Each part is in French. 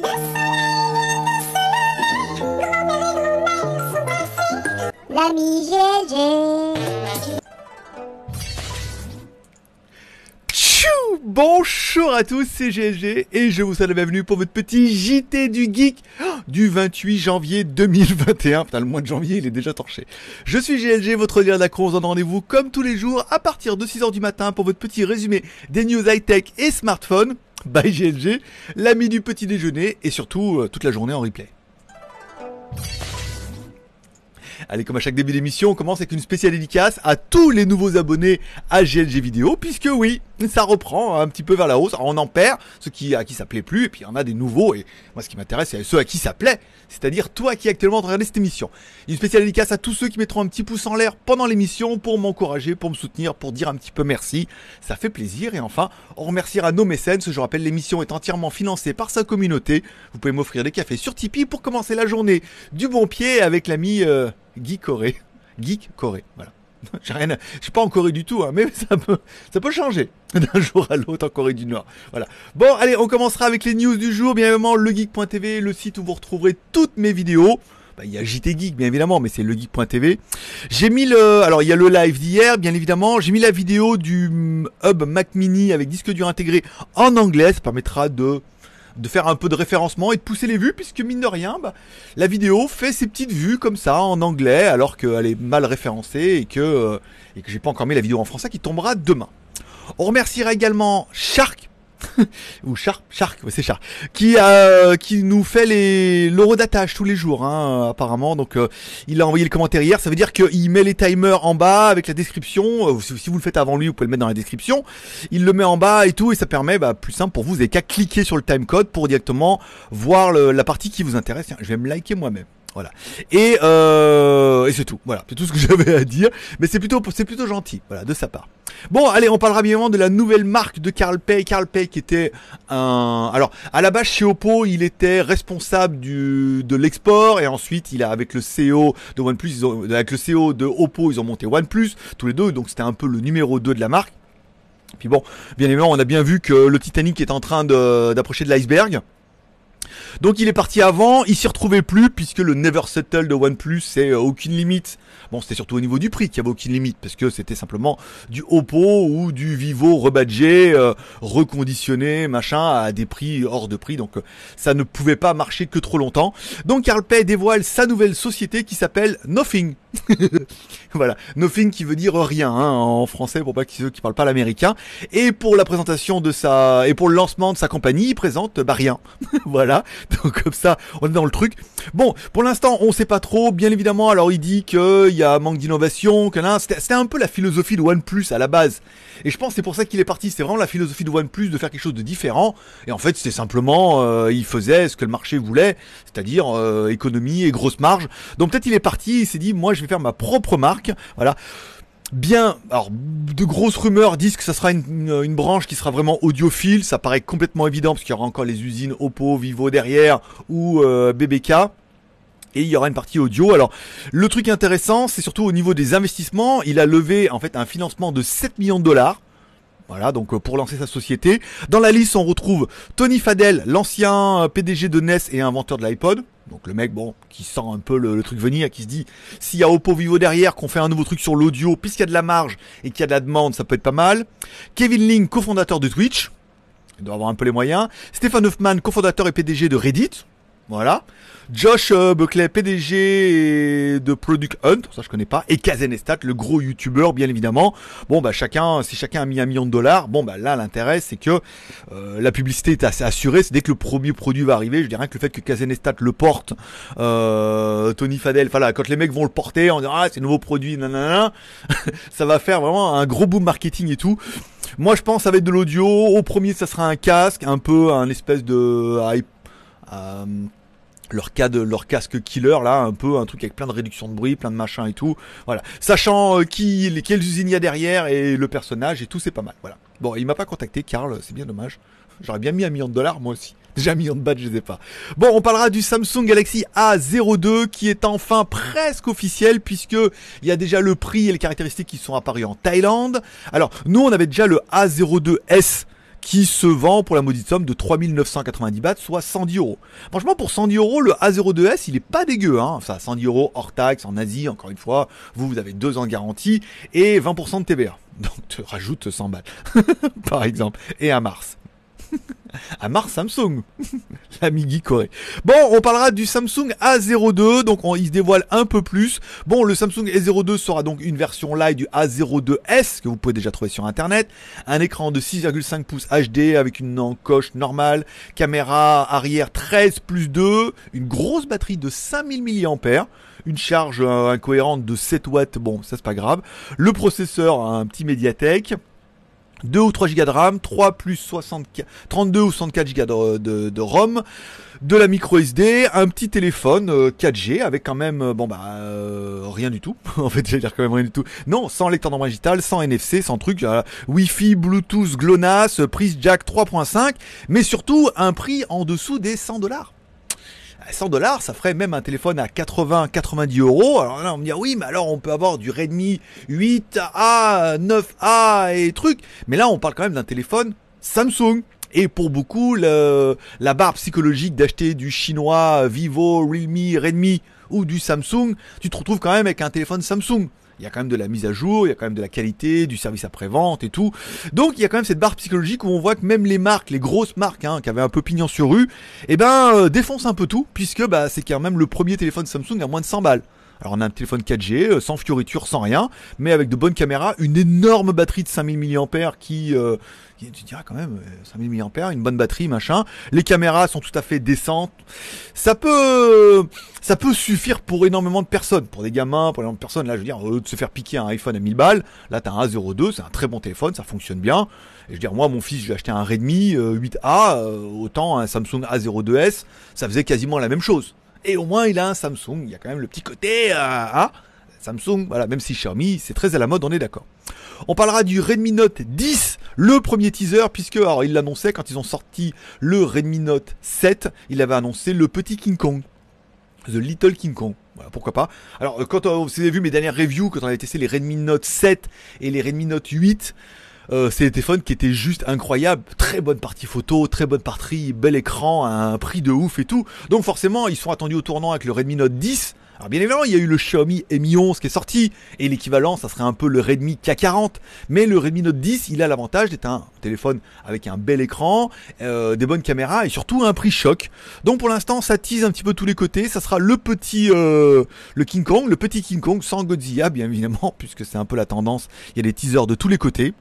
不是。Bonjour à tous, c'est GLG et je vous salue la bienvenue pour votre petit JT du Geek oh, du 28 janvier 2021. Putain, le mois de janvier, il est déjà torché. Je suis GLG, votre lien d'accro. On se donne rendez-vous comme tous les jours à partir de 6h du matin pour votre petit résumé des news high-tech et smartphone. Bye GLG, l'ami du petit déjeuner et surtout euh, toute la journée en replay. Allez, comme à chaque début d'émission, on commence avec une spéciale dédicace à tous les nouveaux abonnés à GLG Vidéo, puisque oui, ça reprend un petit peu vers la hausse. on en perd ceux qui, à qui ça plaît plus, et puis il y en a des nouveaux. Et moi, ce qui m'intéresse, c'est ceux à qui ça plaît, c'est-à-dire toi qui actuellement en cette émission. Une spéciale dédicace à tous ceux qui mettront un petit pouce en l'air pendant l'émission pour m'encourager, pour me soutenir, pour dire un petit peu merci. Ça fait plaisir. Et enfin, on remerciera nos mécènes. Je rappelle, l'émission est entièrement financée par sa communauté. Vous pouvez m'offrir des cafés sur Tipeee pour commencer la journée du bon pied avec l'ami. Euh, Geek Corée. Geek Corée, voilà. Je ne je suis pas en Corée du tout, hein, mais ça peut, ça peut changer d'un jour à l'autre en Corée du Nord. Voilà. Bon, allez, on commencera avec les news du jour. Bien évidemment, legeek.tv, le site où vous retrouverez toutes mes vidéos. Bah, il y a JT Geek, bien évidemment, mais c'est legeek.tv. J'ai mis le, alors il y a le live d'hier, bien évidemment. J'ai mis la vidéo du hum, Hub Mac Mini avec disque dur intégré en anglais. Ça permettra de de faire un peu de référencement et de pousser les vues, puisque mine de rien, bah, la vidéo fait ses petites vues comme ça en anglais, alors qu'elle est mal référencée et que, euh, et que j'ai pas encore mis la vidéo en français qui tombera demain. On remerciera également Shark ou Shark, Shark, c'est Shark, qui euh, qui nous fait les l'eurodatage tous les jours, hein, apparemment. Donc euh, il a envoyé le commentaire hier. Ça veut dire qu'il met les timers en bas avec la description. Euh, si vous le faites avant lui, vous pouvez le mettre dans la description. Il le met en bas et tout, et ça permet, bah, plus simple pour vous, vous n'avez qu'à cliquer sur le timecode pour directement voir la partie qui vous intéresse. Tiens, je vais me liker moi-même. Voilà. Et, euh, et c'est tout. Voilà, c'est tout ce que j'avais à dire. Mais c'est plutôt, c'est plutôt gentil, voilà, de sa part. Bon, allez, on parlera évidemment de la nouvelle marque de Carl Pay. Carl Pay qui était un, alors à la base chez Oppo, il était responsable du de l'export et ensuite il a avec le CEO de OnePlus, ils avec le CEO de Oppo, ils ont monté OnePlus tous les deux, donc c'était un peu le numéro 2 de la marque. Puis bon, bien évidemment, on a bien vu que le Titanic est en train d'approcher de l'iceberg. Donc il est parti avant, il s'y retrouvait plus puisque le Never Settle de OnePlus c'est euh, aucune limite. Bon, c'était surtout au niveau du prix qu'il n'y avait aucune limite parce que c'était simplement du Oppo ou du Vivo rebadgé, euh, reconditionné, machin à des prix hors de prix. Donc euh, ça ne pouvait pas marcher que trop longtemps. Donc Carl Pay dévoile sa nouvelle société qui s'appelle Nothing. voilà, nothing qui veut dire rien hein, en français pour pas ceux qui parlent pas l'américain. Et pour la présentation de sa et pour le lancement de sa compagnie, il présente bah rien. voilà, donc comme ça, on est dans le truc. Bon, pour l'instant, on sait pas trop. Bien évidemment, alors il dit qu'il y a manque d'innovation, que là, c'était un peu la philosophie de OnePlus à la base. Et je pense c'est pour ça qu'il est parti. C'est vraiment la philosophie de OnePlus de faire quelque chose de différent. Et en fait, c'était simplement, euh, il faisait ce que le marché voulait, c'est-à-dire euh, économie et grosse marge. Donc peut-être il est parti, il s'est dit, moi je vais faire ma propre marque. Voilà bien, alors de grosses rumeurs disent que ça sera une, branche qui sera vraiment audiophile, ça paraît complètement évident parce qu'il y aura encore les usines Oppo, Vivo derrière ou euh, BBK. Et il y aura une partie audio. Alors, le truc intéressant, c'est surtout au niveau des investissements. Il a levé en fait un financement de 7 millions de dollars voilà, donc euh, pour lancer sa société. Dans la liste, on retrouve Tony Fadel, l'ancien euh, PDG de NES et inventeur de l'iPod. Donc le mec, bon, qui sent un peu le, truc venir, qui se dit, s'il y a Oppo Vivo derrière, qu'on fait un nouveau truc sur l'audio, puisqu'il y a de la marge et qu'il y a de la demande, ça peut être pas mal. Kevin Ling, cofondateur de Twitch, il doit avoir un peu les moyens. Stéphane Hoffman, cofondateur et PDG de Reddit, voilà. Josh euh, Buckley, PDG de Product Hunt, ça je connais pas, et Kazenestat, le gros youtubeur bien évidemment. Bon bah chacun, si chacun a mis un million de dollars, bon bah là l'intérêt c'est que euh, la publicité est assez assurée, c'est dès que le premier produit va arriver, je dirais que le fait que Kazenestat le porte, euh, Tony Fadel, voilà, quand les mecs vont le porter, en disant, ah c'est nouveau produit, nanana, ça va faire vraiment un gros boom marketing et tout. Moi je pense ça va être de l'audio, au premier ça sera un casque, un peu un espèce de... hype leur cas de leur casque killer là un peu un truc avec plein de réduction de bruit plein de machin et tout voilà sachant euh, qui les quelles usines il y a derrière et le personnage et tout c'est pas mal voilà bon il m'a pas contacté Karl c'est bien dommage j'aurais bien mis un million de dollars moi aussi déjà un million de badges, je les pas. Bon, on parlera du Samsung Galaxy A02 qui est enfin presque officiel puisque il y a déjà le prix et les caractéristiques qui sont apparues en Thaïlande. Alors, nous, on avait déjà le A02S qui se vend pour la maudite somme de 3990 bahts, soit 110 euros. Franchement, pour 110 euros, le A02S, il n'est pas dégueu, hein. Ça, 110 euros hors taxe en Asie, encore une fois, vous, vous avez deux ans de garantie et 20% de TVA. Donc, rajoute rajoutes 100 balles, par exemple, et à Mars. à Mars Samsung, l'ami Corée. Bon, on parlera du Samsung A02, donc on, il se dévoile un peu plus. Bon, le Samsung A02 sera donc une version live du A02S que vous pouvez déjà trouver sur internet. Un écran de 6,5 pouces HD avec une encoche normale, caméra arrière 13 plus 2, une grosse batterie de 5000 mAh une charge euh, incohérente de 7 watts, bon ça c'est pas grave. Le processeur, un petit médiathèque 2 ou 3 Go de RAM, 3 plus 32 ou 64 Go de, de, ROM, de la micro SD, un petit téléphone 4G euh, avec quand même euh, bon bah euh, rien du tout. en fait, j'allais dire quand même rien du tout. Non, sans lecteur d'ombre digital, sans NFC, sans truc, Wi-Fi, Bluetooth, GLONASS, prise jack 3.5, mais surtout un prix en dessous des 100 dollars. 100 dollars, ça ferait même un téléphone à 80, 90 euros. Alors là, on me dit ah oui, mais alors on peut avoir du Redmi 8A, 9A et trucs. Mais là, on parle quand même d'un téléphone Samsung. Et pour beaucoup, la barre psychologique d'acheter du chinois Vivo, Realme, Redmi ou du Samsung, tu te retrouves quand même avec un téléphone Samsung il y a quand même de la mise à jour, il y a quand même de la qualité, du service après-vente et tout. Donc il y a quand même cette barre psychologique où on voit que même les marques, les grosses marques hein, qui avaient un peu pignon sur rue, eh ben euh, défoncent un peu tout puisque bah c'est quand même le premier téléphone Samsung à moins de 100 balles. Alors on a un téléphone 4G, euh, sans fioriture, sans rien, mais avec de bonnes caméras, une énorme batterie de 5000 mAh euh, qui, tu diras quand même, 5000 euh, mAh, une bonne batterie, machin. Les caméras sont tout à fait décentes. Ça peut, ça peut suffire pour énormément de personnes, pour des gamins, pour énormément de personnes. Là, je veux dire, au lieu de se faire piquer un iPhone à 1000 balles, là t'as un A02, c'est un très bon téléphone, ça fonctionne bien. Et je veux dire, moi, mon fils, j'ai acheté un Redmi 8A, autant un Samsung A02s, ça faisait quasiment la même chose. Et au moins, il a un Samsung. Il y a quand même le petit côté. Hein Samsung, voilà, même si Xiaomi, c'est très à la mode, on est d'accord. On parlera du Redmi Note 10, le premier teaser, puisque alors il l'annonçait quand ils ont sorti le Redmi Note 7, il avait annoncé le petit King Kong. The Little King Kong. Voilà, pourquoi pas. Alors, euh, quand euh, vous avez vu mes dernières reviews, quand on avait testé les Redmi Note 7 et les Redmi Note 8, euh, c'est des téléphones qui étaient juste incroyables, très bonne partie photo, très bonne partie, bel écran, un prix de ouf et tout. Donc forcément, ils sont attendus au tournant avec le Redmi Note 10. Alors bien évidemment, il y a eu le Xiaomi Mi 11 qui est sorti, et l'équivalent, ça serait un peu le Redmi K40. Mais le Redmi Note 10, il a l'avantage d'être un téléphone avec un bel écran, euh, des bonnes caméras et surtout un prix choc. Donc pour l'instant, ça tease un petit peu tous les côtés. Ça sera le petit, euh, le King Kong, le petit King Kong sans Godzilla, bien évidemment, puisque c'est un peu la tendance. Il y a des teasers de tous les côtés.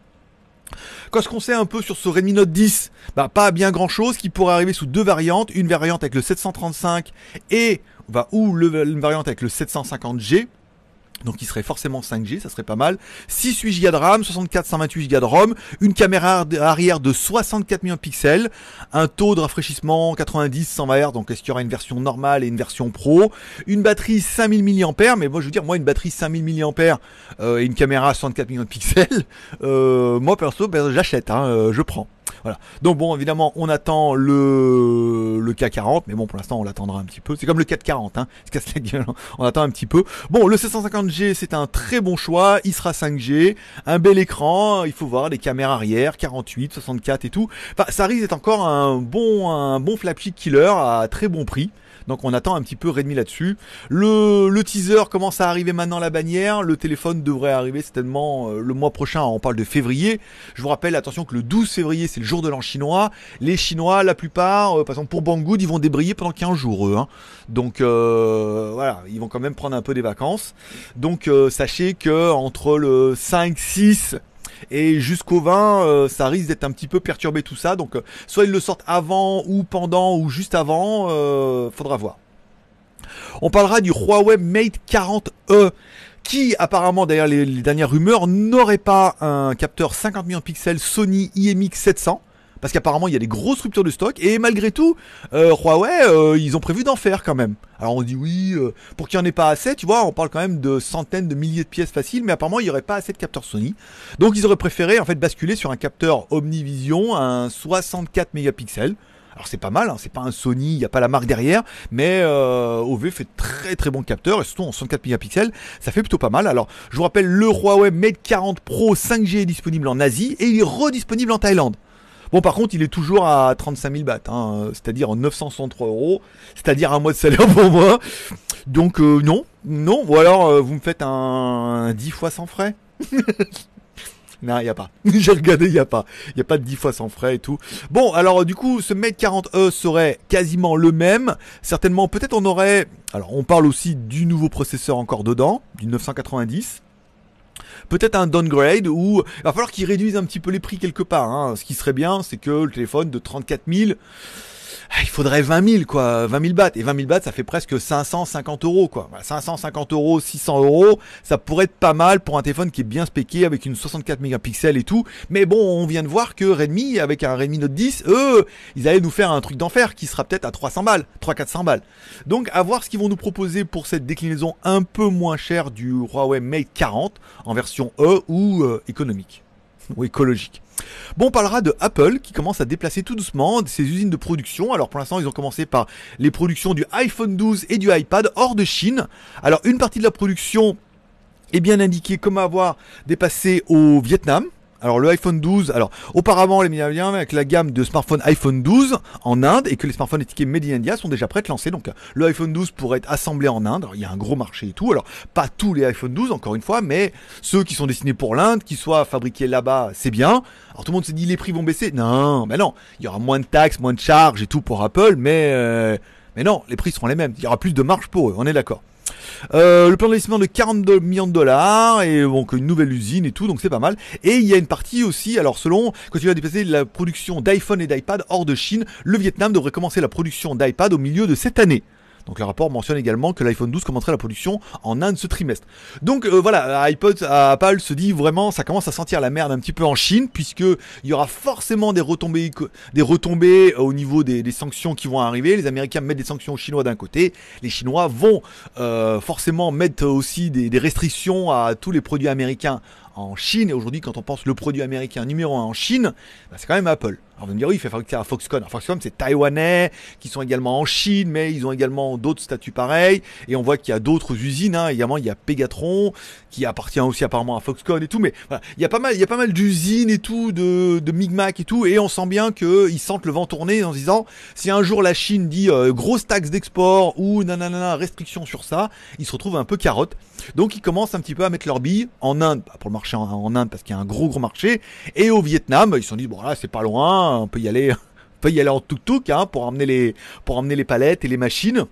Qu'est-ce qu'on sait un peu sur ce Redmi Note 10 bah, pas bien grand chose qui pourrait arriver sous deux variantes, une variante avec le 735 et va bah, ou le, une variante avec le 750G donc il serait forcément 5G, ça serait pas mal. 6 Go de RAM, 64 128 Go de ROM, une caméra arrière de 64 millions de pixels, un taux de rafraîchissement 90 120 Hz, donc est-ce qu'il y aura une version normale et une version pro, une batterie 5000 mAh, mais moi je veux dire moi une batterie 5000 mAh euh, et une caméra 64 millions de pixels, euh, moi perso ben, j'achète hein, euh, je prends. Voilà. Donc bon, évidemment, on attend le le k 40, mais bon, pour l'instant, on l'attendra un petit peu. C'est comme le 440, hein. On attend un petit peu. Bon, le 750G, c'est un très bon choix. Il sera 5G, un bel écran. Il faut voir les caméras arrière, 48, 64 et tout. Enfin, ça risque encore un bon un bon flagship killer à très bon prix. Donc on attend un petit peu Redmi là-dessus. Le, teaser commence à arriver maintenant la bannière. Le téléphone devrait arriver certainement euh, le mois prochain. On parle de février. Je vous rappelle, attention que le 12 février, c'est le jour de l'an chinois. Les Chinois, la plupart, euh, par exemple pour Banggood, ils vont débrayer pendant 15 jours, eux. Hein. Donc euh, voilà, ils vont quand même prendre un peu des vacances. Donc sachez que entre le 5, 6 et jusqu'au 20, euh, ça risque d'être un petit peu perturbé tout ça. Donc euh, soit ils le sortent avant ou pendant ou juste avant, euh, faudra voir. On parlera du Huawei Mate 40e e, qui apparemment d'ailleurs les, dernières rumeurs n'aurait pas un capteur 50 millions de pixels Sony IMX700 parce qu'apparemment, il y a des grosses ruptures de stock. Et malgré tout, euh, Huawei, euh, ils ont prévu d'en faire quand même. Alors on dit oui, euh, pour qu'il n'y en ait pas assez, tu vois, on parle quand même de centaines de milliers de pièces faciles, mais apparemment il n'y aurait pas assez de capteurs Sony. Donc ils auraient préféré en fait basculer sur un capteur Omnivision, un 64 mégapixels. Alors c'est pas mal, hein, c'est pas un Sony, il n'y a pas la marque derrière, mais OV fait très très bon capteur, et surtout en 64 mégapixels, ça fait plutôt pas mal. Alors je vous rappelle, le Huawei Mate 40 Pro 5G est disponible en Asie et il est redisponible en Thaïlande. Bon, par contre, il est toujours à 35 000 bahts, hein, euh, c'est-à-dire en 963 euros, c'est-à-dire un mois de salaire pour moi. Donc, euh, non, non, ou alors euh, vous me faites un, 10 fois sans frais. Non, il a pas. J'ai regardé, il n'y a pas. Il n'y a pas de 10 fois sans frais et tout. Bon, alors du coup, ce Mate 40e serait quasiment le même. Certainement, peut-être on aurait... Alors, on parle aussi du nouveau processeur encore dedans, du 990 peut-être un downgrade ou il va falloir qu'ils réduisent un petit peu les prix quelque part. Hein. Ce qui serait bien, c'est que le téléphone de 34 000 ah, il faudrait 20 000 quoi, 20 000 bahts. Et 20 000 bahts, ça fait presque 550 euros quoi. 550 euros, 600 euros, ça pourrait être pas mal pour un téléphone qui est bien spéqué avec une 64 mégapixels et tout. Mais bon, on vient de voir que Redmi avec un Redmi Note 10, eux, ils allaient nous faire un truc d'enfer qui sera peut-être à 300 balles, 3 400 balles. Donc à voir ce qu'ils vont nous proposer pour cette déclinaison un peu moins chère du Huawei Mate 40 en version E ou euh, économique ou écologique. Bon, on parlera de Apple qui commence à déplacer tout doucement ses usines de production. Alors pour l'instant, ils ont commencé par les productions du iPhone 12 et du iPad hors de Chine. Alors une partie de la production est bien indiquée comme avoir dépassé au Vietnam. Alors le iPhone 12, alors auparavant les y avec la gamme de smartphones iPhone 12 en Inde et que les smartphones étiquetés Made India sont déjà prêts à être lancés. Donc le iPhone 12 pourrait être assemblé en Inde. Alors, il y a un gros marché et tout. Alors pas tous les iPhone 12 encore une fois, mais ceux qui sont destinés pour l'Inde, qui soient fabriqués là-bas, c'est bien. Alors tout le monde s'est dit les prix vont baisser. Non, mais non, il y aura moins de taxes, moins de charges et tout pour Apple, mais euh, mais non, les prix seront les mêmes. Il y aura plus de marge pour eux. On est d'accord. Euh, le plan d'investissement de 42 millions de dollars et donc une nouvelle usine et tout, donc c'est pas mal. Et il y a une partie aussi, alors selon, quand il va déplacer la production d'iPhone et d'iPad hors de Chine, le Vietnam devrait commencer la production d'iPad au milieu de cette année. Donc le rapport mentionne également que l'iPhone 12 commencerait la production en Inde ce trimestre. Donc euh, voilà, euh, euh, Apple se dit vraiment, ça commence à sentir la merde un petit peu en Chine, puisque il y aura forcément des retombées, des retombées au niveau des, sanctions qui vont arriver. Les Américains mettent des sanctions aux Chinois d'un côté, les Chinois vont forcément mettre aussi des, restrictions à tous les produits américains en Chine. Et aujourd'hui, quand on pense le produit américain numéro un en Chine, bah, c'est quand même Apple. Alors vous me dire, oui, il fait fabriquer euh, à Foxconn. Foxconn, c'est taïwanais, qui sont également en Chine, mais ils ont également d'autres statuts pareils. Et on voit qu'il y a d'autres usines, hein. également il y a Pegatron, qui appartient aussi apparemment à Foxconn et tout. Mais il y a pas mal, il y a pas mal d'usines et tout, de, de Micmac et tout. Et on sent bien qu'ils sentent le vent tourner en se disant, si un jour la Chine dit euh, grosse taxe d'export ou nanana, restriction sur ça, ils se retrouvent un peu carottes. Donc ils commencent un petit peu à mettre leurs billes en Inde, pour le marché en, Inde, parce qu'il y a un gros gros marché. Et au Vietnam, ils se sont dit, bon là, c'est pas loin Hein, on peut y aller, peut y aller en tuk-tuk hein, pour emmener les pour emmener les palettes et les machines.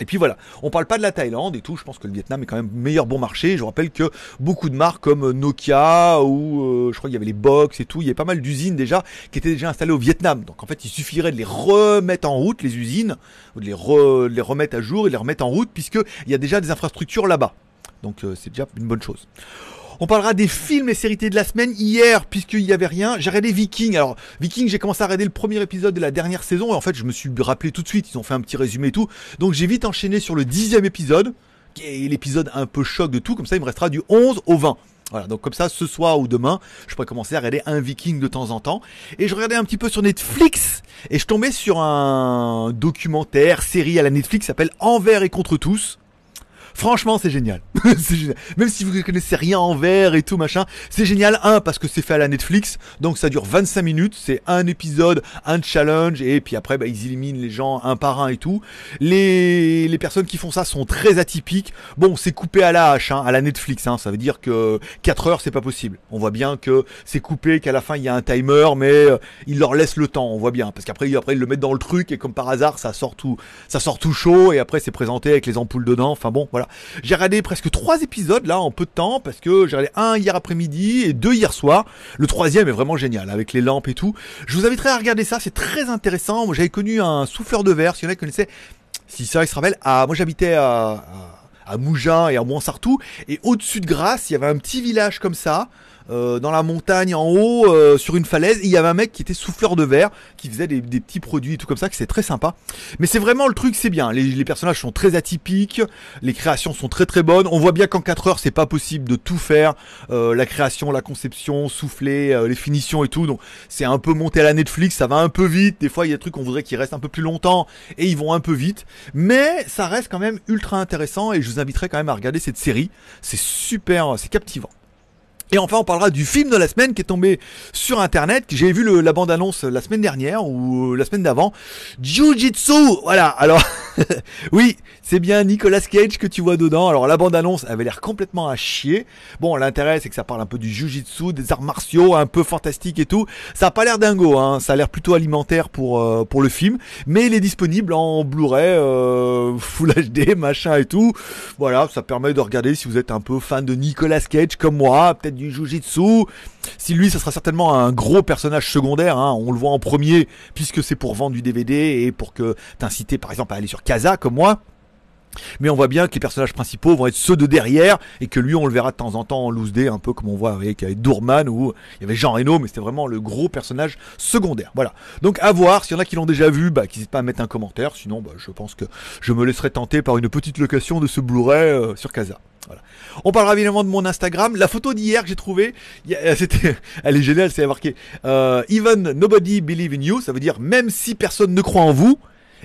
Et puis voilà, on parle pas de la Thaïlande et tout, je pense que le Vietnam est quand même meilleur bon marché. Je vous rappelle que beaucoup de marques comme euh, Nokia ou euh, je crois qu'il y avait les Box et tout, il y avait pas mal d'usines déjà qui étaient déjà installées au Vietnam. Donc en fait, il suffirait de les remettre en route les usines, ou de les, remettre à jour et de les remettre en route puisqu'il y a déjà des infrastructures là-bas. Donc euh, c'est déjà une bonne chose. On parlera des films et séries de la semaine. Hier, puisqu'il n'y avait rien, j'ai regardé Vikings ». Alors, Viking, j'ai commencé à regarder le premier épisode de la dernière saison. Et en fait, je me suis rappelé tout de suite. Ils ont fait un petit résumé et tout. Donc, j'ai vite enchaîné sur le dixième épisode. Qui est l'épisode un peu choc de tout. Comme ça, il me restera du 11 au 20. Voilà, donc comme ça, ce soir ou demain, je pourrais commencer à regarder un Viking de temps en temps. Et je regardais un petit peu sur Netflix, et je tombais sur un documentaire, série à la Netflix, s'appelle Envers et contre tous. Franchement, c'est génial. Même si vous ne connaissez rien en vert et tout machin, c'est génial. Un parce que c'est fait à la Netflix, donc ça dure 25 minutes, c'est un épisode, un challenge et puis après bah, ils éliminent les gens un par un et tout. Les personnes qui font ça sont très atypiques. Bon, c'est coupé à la hache, hein, à la Netflix. Hein. Ça veut dire que 4 heures, c'est pas possible. On voit bien que c'est coupé, qu'à la fin il y a un timer, mais euh, ils leur laissent le temps. On voit bien parce qu'après ils le mettent dans le truc et comme par hasard ça sort tout ça sort tout chaud et après c'est présenté avec les ampoules dedans. Enfin bon, voilà. J'ai regardé presque trois épisodes là en peu de temps parce que j'ai regardé un hier après-midi et deux hier soir. Le troisième est vraiment génial avec les lampes et tout. Je vous inviterai à regarder ça, c'est très intéressant. Moi j'avais connu un souffleur de verre, si y en a qui connaissaient, si ça se rappelle, moi j'habitais à, à, à Mougins et à Mouansartou et au-dessus de Grasse il y avait un petit village comme ça. Euh, dans la montagne en haut euh, sur une falaise. Il y avait un mec qui était souffleur de verre, qui faisait des, petits produits et tout comme ça, que c'est très sympa. Mais c'est vraiment le truc, c'est bien. Les, personnages sont très atypiques, les créations sont très très bonnes. On voit bien qu'en 4 heures, c'est pas possible de tout faire. Euh, la création, la conception, souffler, les finitions et tout. Donc c'est un peu monté à la Netflix, ça va un peu vite. Des fois, il y a des trucs qu'on voudrait qu'ils restent un peu plus longtemps et ils vont un peu vite. Mais ça reste quand même ultra intéressant et je vous inviterai quand même à regarder cette série. C'est super, c'est captivant. Et enfin, on parlera du film de la semaine qui est tombé sur Internet. que J'ai vu la bande-annonce la semaine dernière ou euh, la semaine d'avant. Jiu-Jitsu Voilà, alors... oui, c'est bien Nicolas Cage que tu vois dedans. Alors la bande-annonce avait l'air complètement à chier. Bon, l'intérêt c'est que ça parle un peu du jujitsu, des arts martiaux, un peu fantastique et tout. Ça n'a pas l'air dingo, hein. ça a l'air plutôt alimentaire pour euh, pour le film, mais il est disponible en Blu-ray, euh, Full HD, machin et tout. Voilà, ça permet de regarder si vous êtes un peu fan de Nicolas Cage comme moi, peut-être du jujitsu. Si lui, ça sera certainement un gros personnage secondaire. Hein. On le voit en premier puisque c'est pour vendre du DVD et pour que t'inciter par exemple à aller sur Casa comme moi. Mais on voit bien que les personnages principaux vont être ceux de derrière et que lui, on le verra de temps en temps en loose day, un peu comme on voit avec, Dourman ou il y avait Jean Reno, mais c'était vraiment le gros personnage secondaire. Voilà. Donc à voir, s'il y en a qui l'ont déjà vu, bah, n'hésitent pas à mettre un commentaire. Sinon, bah, je pense que je me laisserai tenter par une petite location de ce Blu-ray euh, sur Casa. Voilà. On parlera évidemment de mon Instagram. La photo d'hier que j'ai trouvée, c'était, elle est géniale, c'est marqué euh, Even nobody believe in you, ça veut dire même si personne ne croit en vous.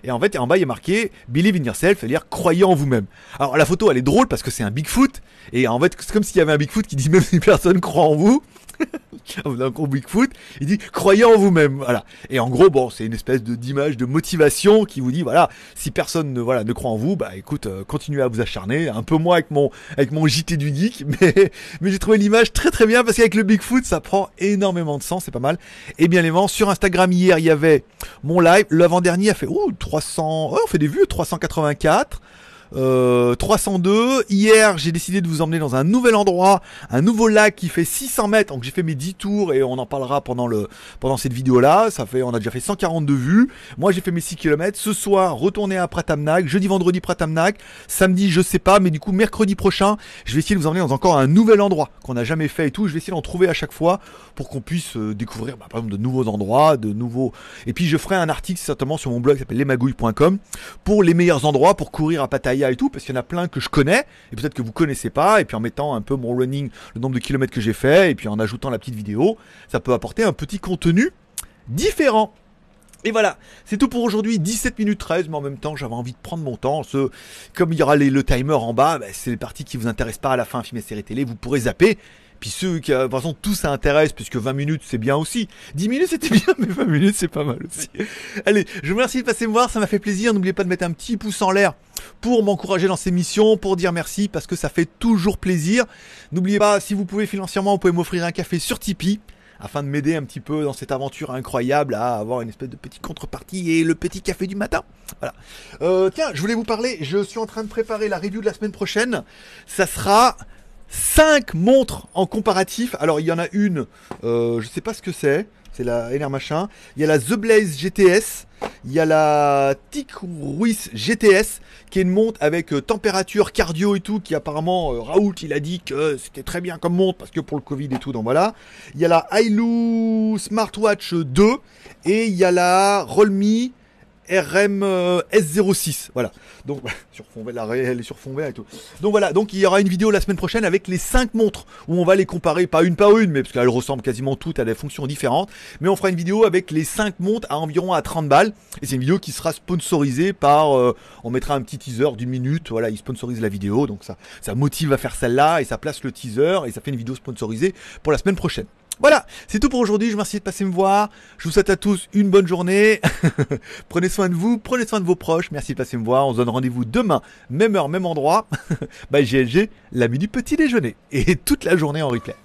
Et en fait, en bas, il est marqué Believe in yourself, c'est-à-dire croyez en vous-même. Alors la photo, elle est drôle parce que c'est un Bigfoot. Et en fait, c'est comme s'il y avait un Bigfoot qui dit même si personne croit en vous, un au Bigfoot, il dit croyez en vous-même, voilà. Et en gros, bon, c'est une espèce de d'image de motivation qui vous dit voilà, si personne ne voilà ne croit en vous, bah écoute, euh, continuez à vous acharner. Un peu moins avec mon avec mon JT du geek, mais mais j'ai trouvé l'image très très bien parce qu'avec le Bigfoot, ça prend énormément de sens, c'est pas mal. Et bien les sur Instagram hier, il y avait mon live, l'avant dernier a fait oh 300, on fait des vues 384. 302. Euh, Hier, j'ai décidé de vous emmener dans un nouvel endroit, un nouveau lac qui fait 600 mètres. Donc j'ai fait mes 10 tours et on en parlera pendant le pendant cette vidéo là. Ça fait, on a déjà fait 142 vues. Moi, j'ai fait mes 6 km. Ce soir, retourner à Pratamnak. Jeudi, vendredi, Pratamnak. Samedi, je sais pas, mais du coup, mercredi prochain, je vais essayer de vous emmener dans encore un nouvel endroit qu'on n'a jamais fait et tout. Je vais essayer d'en trouver à chaque fois pour qu'on puisse euh, découvrir, bah, par exemple, de nouveaux endroits, de nouveaux. Et puis, je ferai un article certainement sur mon blog qui s'appelle lesmagouilles.com pour les meilleurs endroits pour courir à Pattaya et tout, parce qu'il y en a plein que je connais, et peut-être que vous connaissez pas, et puis en mettant un peu mon running, le nombre de kilomètres que j'ai fait, et puis en ajoutant la petite vidéo, ça peut apporter un petit contenu différent. Et voilà, c'est tout pour aujourd'hui, 17 minutes 13, mais en même temps j'avais envie de prendre mon temps. Ce, comme il y aura les, le timer en bas, ben, c'est les parties qui vous intéressent pas à la fin, film et série télé, vous pourrez zapper. Puis ceux qui, par euh, exemple, tout ça intéresse, puisque 20 minutes, c'est bien aussi. 10 minutes, c'était bien, mais 20 minutes, c'est pas mal aussi. Allez, je vous remercie de passer me voir, ça m'a fait plaisir. N'oubliez pas de mettre un petit pouce en l'air pour m'encourager dans ces missions, pour dire merci, parce que ça fait toujours plaisir. N'oubliez pas, si vous pouvez financièrement, vous pouvez m'offrir un café sur Tipeee afin de m'aider un petit peu dans cette aventure incroyable à avoir une espèce de petite contrepartie et le petit café du matin. Voilà. Euh, tiens, je voulais vous parler, je suis en train de préparer la review de la semaine prochaine. Ça sera 5 montres en comparatif. Alors, il y en a une, euh, je sais pas ce que c'est. C'est la NR machin. Il y a la The Blaze GTS. Il y a la Tic Ruiz GTS, qui est une montre avec euh, température, cardio et tout, qui apparemment, euh, Raoult, il a dit que c'était très bien comme montre, parce que pour le Covid et tout, donc voilà. Il y a la Hailu Smartwatch 2, et il y a la Rollme RM euh, S06. Voilà. Donc sur fond vert, la réelle et sur fond vert et tout. Donc voilà, donc il y aura une vidéo la semaine prochaine avec les 5 montres où on va les comparer pas une par une mais parce qu'elles ressemblent quasiment toutes à des fonctions différentes, mais on fera une vidéo avec les 5 montres à environ à 30 balles et c'est une vidéo qui sera sponsorisée par euh, on mettra un petit teaser d'une minute, voilà, ils sponsorisent la vidéo donc ça ça motive à faire celle-là et ça place le teaser et ça fait une vidéo sponsorisée pour la semaine prochaine. Voilà, c'est tout pour aujourd'hui. Je vous remercie de passer me voir. Je vous souhaite à tous une bonne journée. prenez soin de vous, prenez soin de vos proches. Merci de passer me voir. On se donne rendez-vous demain, même heure, même endroit. Bye GLG, l'ami du petit déjeuner. Et toute la journée en replay.